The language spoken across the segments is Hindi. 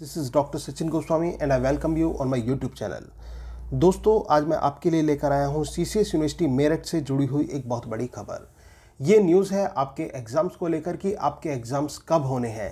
this is doctor Sachin Goswami and I welcome you on my YouTube channel दोस्तों आज मैं आपके लिए लेकर आया हूँ C C S university Meerut से जुड़ी हुई एक बहुत बड़ी खबर ये न्यूज़ है आपके एग्ज़ाम्स को लेकर कि आपके एग्ज़ाम्स कब होने हैं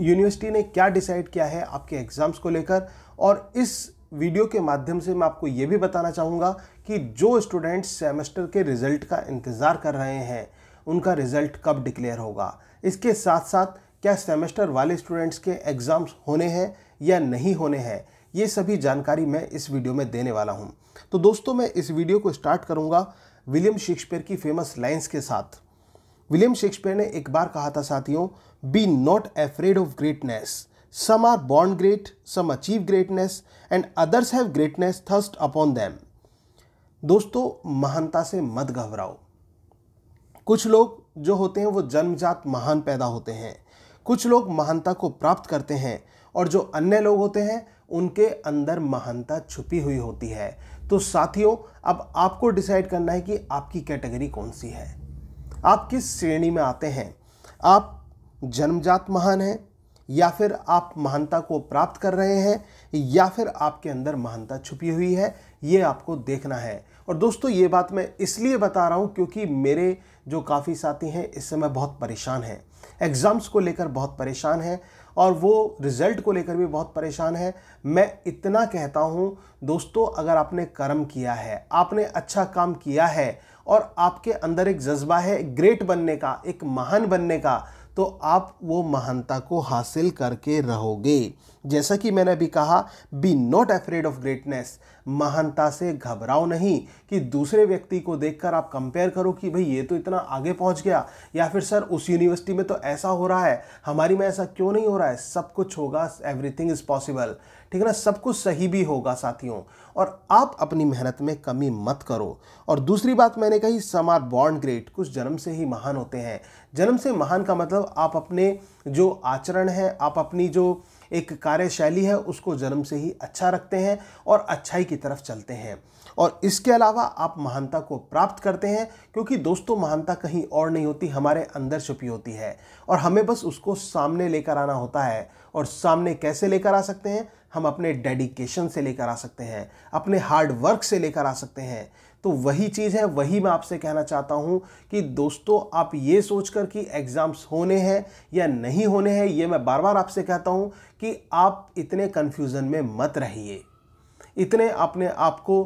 यूनिवर्सिटी ने क्या डिसाइड किया है आपके एग्ज़ाम्स को लेकर और इस वीडियो के माध्यम से मैं आपको ये भी बताना चाहूँगा कि जो स्टूडेंट्स सेमेस्टर के रिज़ल्ट का इंतज़ार कर रहे हैं उनका रिज़ल्ट कब डिक्लेयर होगा इसके साथ साथ क्या सेमेस्टर वाले स्टूडेंट्स के एग्ज़ाम्स होने हैं या नहीं होने हैं ये सभी जानकारी मैं इस वीडियो में देने वाला हूँ तो दोस्तों मैं इस वीडियो को स्टार्ट करूँगा विलियम शेक्सपियर की फेमस लाइन्स के साथ विलियम शेक्सपियर ने एक बार कहा था साथियों be not afraid of greatness some are born great some achieve greatness and others have greatness thrust upon them दोस्तों महानता से मत घबराओ कुछ लोग जो होते हैं वो जन्मजात महान पैदा होते हैं कुछ लोग महानता को प्राप्त करते हैं और जो अन्य लोग होते हैं उनके अंदर महानता छुपी हुई होती है तो साथियों अब आपको डिसाइड करना है कि आपकी कैटेगरी कौन सी है आप किस श्रेणी में आते हैं आप जन्मजात महान हैं या फिर आप महानता को प्राप्त कर रहे हैं या फिर आपके अंदर महानता छुपी हुई है ये आपको देखना है और दोस्तों ये बात मैं इसलिए बता रहा हूँ क्योंकि मेरे जो काफ़ी साथी हैं इस समय बहुत परेशान हैं एग्ज़ाम्स को लेकर बहुत परेशान हैं और वो रिज़ल्ट को लेकर भी बहुत परेशान है मैं इतना कहता हूँ दोस्तों अगर आपने कर्म किया है आपने अच्छा काम किया है और आपके अंदर एक जज्बा है ग्रेट बनने का एक महान बनने का तो आप वो महानता को हासिल करके रहोगे जैसा कि मैंने अभी कहा be not afraid of greatness महानता से घबराओ नहीं कि दूसरे व्यक्ति को देखकर आप कंपेयर करो कि भाई ये तो इतना आगे पहुंच गया या फिर सर उस यूनिवर्सिटी में तो ऐसा हो रहा है हमारी में ऐसा क्यों नहीं हो रहा है सब कुछ होगा एवरीथिंग इज़ पॉसिबल ठीक है ना सब कुछ सही भी होगा साथियों और आप अपनी मेहनत में कमी मत करो और दूसरी बात मैंने कही आर बॉन्ड ग्रेट कुछ जन्म से ही महान होते हैं जन्म से महान का मतलब आप अपने जो आचरण है आप अपनी जो एक कार्यशैली है उसको जन्म से ही अच्छा रखते हैं और अच्छाई की तरफ चलते हैं और इसके अलावा आप महानता को प्राप्त करते हैं क्योंकि दोस्तों महानता कहीं और नहीं होती हमारे अंदर छुपी होती है और हमें बस उसको सामने लेकर आना होता है और सामने कैसे लेकर आ सकते हैं हम अपने डेडिकेशन से लेकर आ सकते हैं अपने हार्ड वर्क से लेकर आ सकते हैं तो वही चीज़ है वही मैं आपसे कहना चाहता हूँ कि दोस्तों आप ये सोच कर कि एग्ज़ाम्स होने हैं या नहीं होने हैं ये मैं बार बार आपसे कहता हूँ कि आप इतने कन्फ्यूज़न में मत रहिए इतने अपने आप को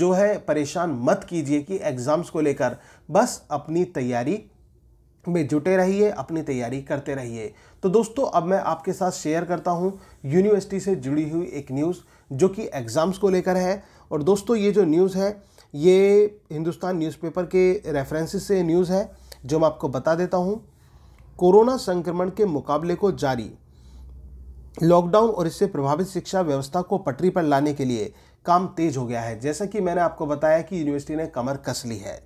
जो है परेशान मत कीजिए कि एग्ज़ाम्स को लेकर बस अपनी तैयारी में जुटे रहिए अपनी तैयारी करते रहिए तो दोस्तों अब मैं आपके साथ शेयर करता हूँ यूनिवर्सिटी से जुड़ी हुई एक न्यूज़ जो कि एग्ज़ाम्स को लेकर है और दोस्तों ये जो न्यूज़ है ये हिंदुस्तान न्यूज़पेपर के रेफरेंसेस से न्यूज़ है जो मैं आपको बता देता हूँ कोरोना संक्रमण के मुकाबले को जारी लॉकडाउन और इससे प्रभावित शिक्षा व्यवस्था को पटरी पर लाने के लिए काम तेज हो गया है जैसा कि मैंने आपको बताया कि यूनिवर्सिटी ने कमर कस ली है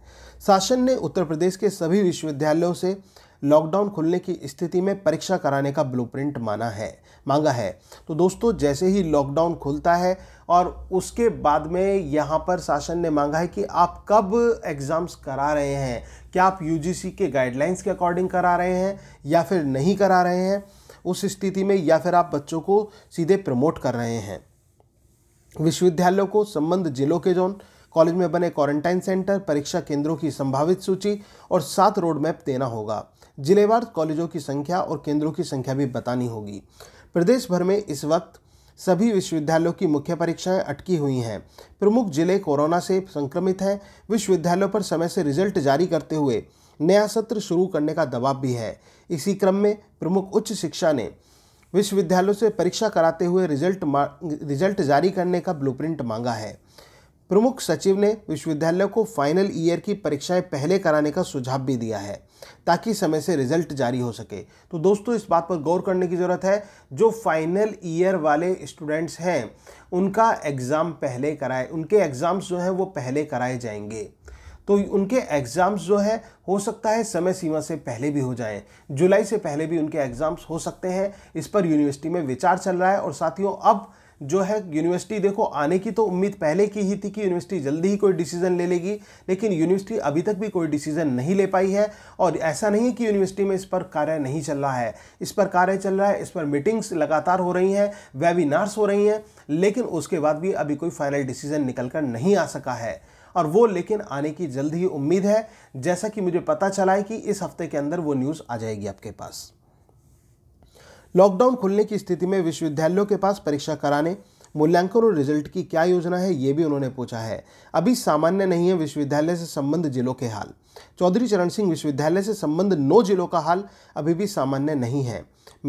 शासन ने उत्तर प्रदेश के सभी विश्वविद्यालयों से लॉकडाउन खुलने की स्थिति में परीक्षा कराने का ब्लूप्रिंट माना है मांगा है तो दोस्तों जैसे ही लॉकडाउन खुलता है और उसके बाद में यहाँ पर शासन ने मांगा है कि आप कब एग्ज़ाम्स करा रहे हैं क्या आप यूजीसी के गाइडलाइंस के अकॉर्डिंग करा रहे हैं या फिर नहीं करा रहे हैं उस स्थिति में या फिर आप बच्चों को सीधे प्रमोट कर रहे हैं विश्वविद्यालयों को संबंध जिलों के जोन कॉलेज में बने क्वारंटाइन सेंटर परीक्षा केंद्रों की संभावित सूची और सात रोड मैप देना होगा जिलेवार कॉलेजों की संख्या और केंद्रों की संख्या भी बतानी होगी प्रदेश भर में इस वक्त सभी विश्वविद्यालयों की मुख्य परीक्षाएं अटकी हुई हैं प्रमुख जिले कोरोना से संक्रमित हैं विश्वविद्यालयों पर समय से रिजल्ट जारी करते हुए नया सत्र शुरू करने का दबाव भी है इसी क्रम में प्रमुख उच्च शिक्षा ने विश्वविद्यालयों से परीक्षा कराते हुए रिजल्ट रिजल्ट जारी करने का ब्लूप्रिंट मांगा है प्रमुख सचिव ने विश्वविद्यालयों को फाइनल ईयर की परीक्षाएं पहले कराने का सुझाव भी दिया है ताकि समय से रिजल्ट जारी हो सके तो दोस्तों इस बात पर गौर करने की ज़रूरत है जो फाइनल ईयर वाले स्टूडेंट्स हैं उनका एग्ज़ाम पहले कराए उनके एग्ज़ाम्स जो हैं वो पहले कराए जाएंगे तो उनके एग्ज़ाम्स जो है हो सकता है समय सीमा से पहले भी हो जाएं जुलाई से पहले भी उनके एग्ज़ाम्स हो सकते हैं इस पर यूनिवर्सिटी में विचार चल रहा है और साथियों अब जो है यूनिवर्सिटी देखो आने की तो उम्मीद पहले की ही थी कि यूनिवर्सिटी जल्दी ही कोई डिसीजन ले लेगी लेकिन यूनिवर्सिटी अभी तक भी कोई डिसीजन नहीं ले पाई है और ऐसा नहीं है कि यूनिवर्सिटी में इस पर कार्य नहीं चल रहा है इस पर कार्य चल रहा है इस पर मीटिंग्स लगातार हो रही हैं वेबिनार्स हो रही हैं लेकिन उसके बाद भी अभी कोई फाइनल डिसीजन निकल कर नहीं आ सका है और वो लेकिन आने की जल्द ही उम्मीद है जैसा कि मुझे पता चला है कि इस हफ्ते के अंदर वो न्यूज़ आ जाएगी आपके पास लॉकडाउन खुलने की स्थिति में विश्वविद्यालयों के पास परीक्षा कराने मूल्यांकन और रिजल्ट की क्या योजना है ये भी उन्होंने पूछा है अभी सामान्य नहीं है विश्वविद्यालय से संबंध जिलों के हाल चौधरी चरण सिंह विश्वविद्यालय से संबंध नौ जिलों का हाल अभी भी सामान्य नहीं है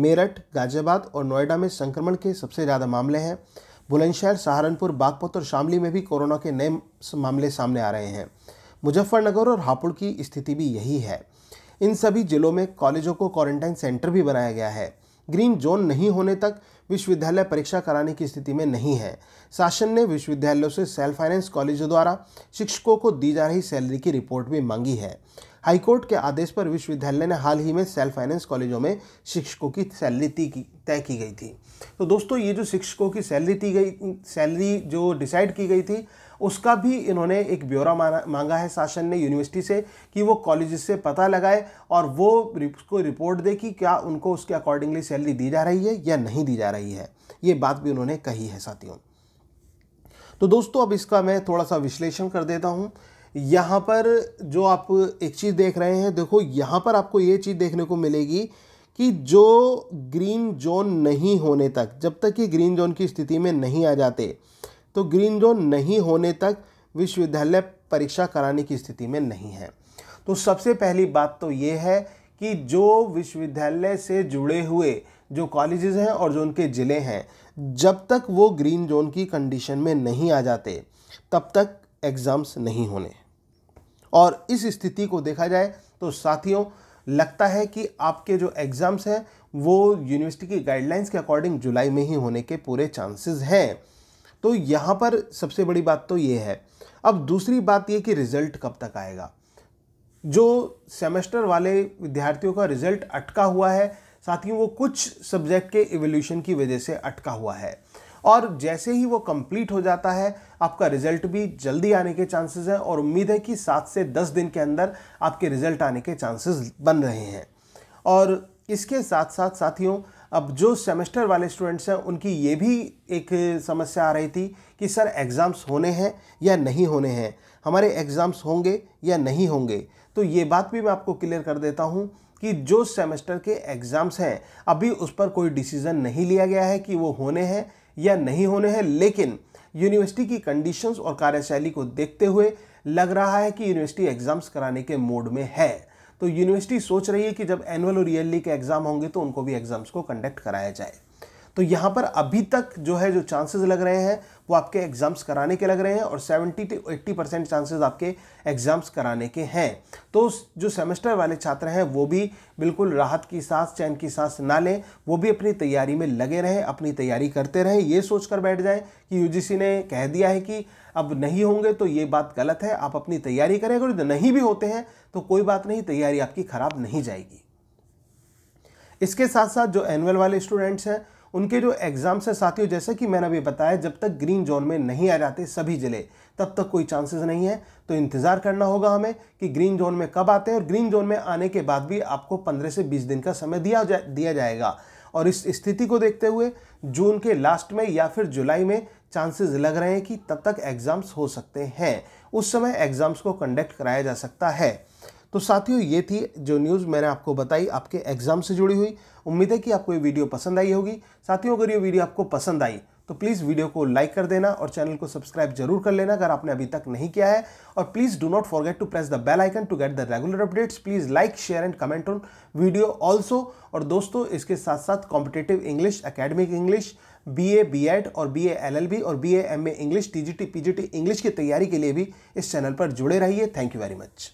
मेरठ गाजियाबाद और नोएडा में संक्रमण के सबसे ज़्यादा मामले हैं बुलंदशहर सहारनपुर बागपत और शामली में भी कोरोना के नए मामले सामने आ रहे हैं मुजफ्फरनगर और हापुड़ की स्थिति भी यही है इन सभी जिलों में कॉलेजों को क्वारंटाइन सेंटर भी बनाया गया है ग्रीन जोन नहीं होने तक विश्वविद्यालय परीक्षा कराने की स्थिति में नहीं है शासन ने विश्वविद्यालयों से सेल्फ फाइनेंस कॉलेजों द्वारा शिक्षकों को दी जा रही सैलरी की रिपोर्ट भी मांगी है हाईकोर्ट के आदेश पर विश्वविद्यालय ने हाल ही में सेल्फ फाइनेंस कॉलेजों में शिक्षकों की सैलरी तय की गई थी तो दोस्तों ये जो शिक्षकों की सैलरी दी गई सैलरी जो डिसाइड की गई थी उसका भी इन्होंने एक ब्यौरा मांगा है शासन ने यूनिवर्सिटी से कि वो कॉलेज से पता लगाए और वो उसको रिपोर्ट दे कि क्या उनको उसके अकॉर्डिंगली सैलरी दी जा रही है या नहीं दी जा रही है ये बात भी उन्होंने कही है साथियों तो दोस्तों अब इसका मैं थोड़ा सा विश्लेषण कर देता हूँ यहाँ पर जो आप एक चीज़ देख रहे हैं देखो यहाँ पर आपको ये चीज़ देखने को मिलेगी कि जो ग्रीन जोन नहीं होने तक जब तक ये ग्रीन जोन की स्थिति में नहीं आ जाते तो ग्रीन जोन नहीं होने तक विश्वविद्यालय परीक्षा कराने की स्थिति में नहीं है तो सबसे पहली बात तो ये है कि जो विश्वविद्यालय से जुड़े हुए जो कॉलेजेस हैं और जो उनके ज़िले हैं जब तक वो ग्रीन जोन की कंडीशन में नहीं आ जाते तब तक एग्ज़ाम्स नहीं होने और इस स्थिति को देखा जाए तो साथियों लगता है कि आपके जो एग्ज़ाम्स हैं वो यूनिवर्सिटी की गाइडलाइंस के अकॉर्डिंग जुलाई में ही होने के पूरे चांसेस हैं तो यहाँ पर सबसे बड़ी बात तो ये है अब दूसरी बात ये कि रिज़ल्ट कब तक आएगा जो सेमेस्टर वाले विद्यार्थियों का रिज़ल्ट अटका हुआ है साथियों वो कुछ सब्जेक्ट के एवोल्यूशन की वजह से अटका हुआ है और जैसे ही वो कंप्लीट हो जाता है आपका रिजल्ट भी जल्दी आने के चांसेस हैं और उम्मीद है कि सात से दस दिन के अंदर आपके रिजल्ट आने के चांसेस बन रहे हैं और इसके साथ साथ साथियों अब जो सेमेस्टर वाले स्टूडेंट्स हैं उनकी ये भी एक समस्या आ रही थी कि सर एग्ज़ाम्स होने हैं या नहीं होने हैं हमारे एग्ज़ाम्स होंगे या नहीं होंगे तो ये बात भी मैं आपको क्लियर कर देता हूँ कि जो सेमेस्टर के एग्ज़ाम्स हैं अभी उस पर कोई डिसीज़न नहीं लिया गया है कि वो होने हैं या नहीं होने हैं लेकिन यूनिवर्सिटी की कंडीशंस और कार्यशैली को देखते हुए लग रहा है कि यूनिवर्सिटी एग्ज़ाम्स कराने के मोड में है तो यूनिवर्सिटी सोच रही है कि जब एनुअल और ईयरली के एग्ज़ाम होंगे तो उनको भी एग्ज़ाम्स को कंडक्ट कराया जाए तो यहाँ पर अभी तक जो है जो चांसेस लग रहे हैं वो आपके एग्ज़ाम्स कराने के लग रहे हैं और 70 टू 80 परसेंट चांसेज आपके एग्ज़ाम्स कराने के हैं तो जो सेमेस्टर वाले छात्र हैं वो भी बिल्कुल राहत की सांस चैन की सांस ना लें वो भी अपनी तैयारी में लगे रहें अपनी तैयारी करते रहें ये सोच कर बैठ जाएं कि यूजीसी ने कह दिया है कि अब नहीं होंगे तो ये बात गलत है आप अपनी तैयारी करें अगर नहीं भी होते हैं तो कोई बात नहीं तैयारी आपकी ख़राब नहीं जाएगी इसके साथ साथ जो एनुअल वाले स्टूडेंट्स हैं उनके जो एग्ज़ाम्स हैं साथियों जैसे कि मैंने अभी बताया जब तक ग्रीन जोन में नहीं आ जाते सभी ज़िले तब तक कोई चांसेस नहीं है तो इंतज़ार करना होगा हमें कि ग्रीन जोन में कब आते हैं और ग्रीन जोन में आने के बाद भी आपको पंद्रह से बीस दिन का समय दिया जा दिया जाएगा और इस स्थिति को देखते हुए जून के लास्ट में या फिर जुलाई में चांसेस लग रहे हैं कि तब तक एग्ज़ाम्स हो सकते हैं उस समय एग्ज़ाम्स को कंडक्ट कराया जा सकता है तो साथियों ये थी जो न्यूज़ मैंने आपको बताई आपके एग्ज़ाम से जुड़ी हुई उम्मीद है कि आपको ये वीडियो पसंद आई होगी साथियों अगर ये वीडियो आपको पसंद आई तो प्लीज़ वीडियो को लाइक कर देना और चैनल को सब्सक्राइब जरूर कर लेना अगर आपने अभी तक नहीं किया है और please do not forget to press the bell icon to get the regular updates please like share and comment on video also और दोस्तों इसके साथ साथ competitive English academic English B A B Ed और B A L L B और B A M A English T G T P G T English की तैयारी के लिए भी इस चैनल पर जुड़े रहिए थैंक यू वेरी मच